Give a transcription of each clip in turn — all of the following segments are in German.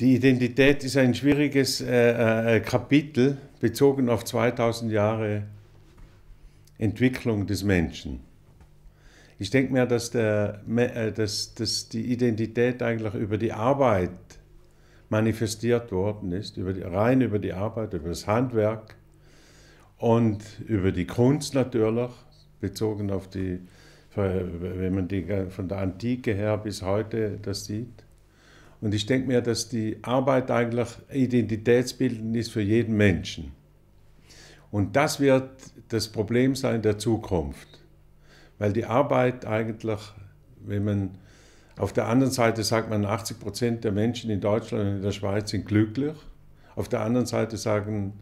Die Identität ist ein schwieriges äh, äh, Kapitel bezogen auf 2000 Jahre Entwicklung des Menschen. Ich denke mir, dass, der, äh, dass, dass die Identität eigentlich über die Arbeit manifestiert worden ist, über die, rein über die Arbeit, über das Handwerk und über die Kunst natürlich, bezogen auf die, wenn man die äh, von der Antike her bis heute das sieht. Und ich denke mir, dass die Arbeit eigentlich identitätsbildend ist für jeden Menschen. Und das wird das Problem sein der Zukunft. Weil die Arbeit eigentlich, wenn man auf der anderen Seite sagt man, 80 Prozent der Menschen in Deutschland und in der Schweiz sind glücklich. Auf der anderen Seite sagen,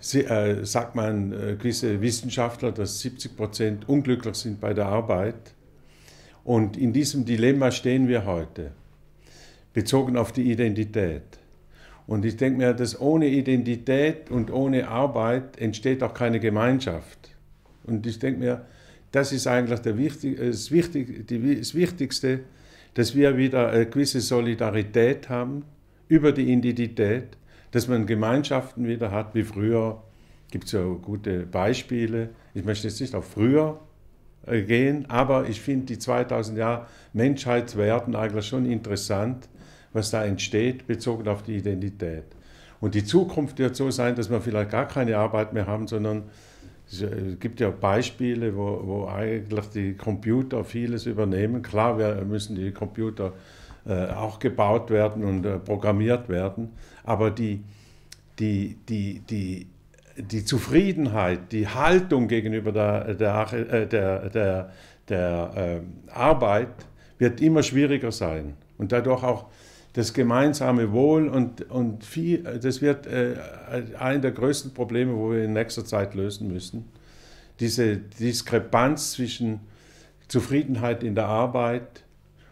Sie, äh, sagt man äh, gewisse Wissenschaftler, dass 70 Prozent unglücklich sind bei der Arbeit. Und in diesem Dilemma stehen wir heute bezogen auf die Identität. Und ich denke mir, dass ohne Identität und ohne Arbeit entsteht auch keine Gemeinschaft. Und ich denke mir, das ist eigentlich der wichtig, äh, das, wichtig, die, das Wichtigste, dass wir wieder eine gewisse Solidarität haben über die Identität, dass man Gemeinschaften wieder hat wie früher. Gibt es ja gute Beispiele. Ich möchte jetzt nicht auf früher äh, gehen, aber ich finde die 2000 Jahre Menschheitswerten eigentlich schon interessant was da entsteht, bezogen auf die Identität. Und die Zukunft wird so sein, dass wir vielleicht gar keine Arbeit mehr haben, sondern äh, es gibt ja Beispiele, wo, wo eigentlich die Computer vieles übernehmen. Klar, wir müssen die Computer äh, auch gebaut werden und äh, programmiert werden, aber die, die, die, die, die Zufriedenheit, die Haltung gegenüber der, der, äh, der, der, der äh, Arbeit wird immer schwieriger sein und dadurch auch das gemeinsame Wohl und, und viel, das wird äh, ein der größten Probleme, wo wir in nächster Zeit lösen müssen. Diese Diskrepanz zwischen Zufriedenheit in der Arbeit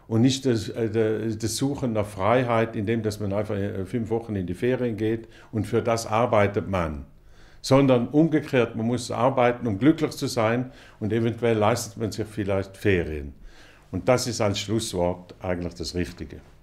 und nicht das, äh, das Suchen nach Freiheit, indem dass man einfach äh, fünf Wochen in die Ferien geht und für das arbeitet man sondern umgekehrt, man muss arbeiten, um glücklich zu sein und eventuell leistet man sich vielleicht Ferien. Und das ist als Schlusswort eigentlich das Richtige.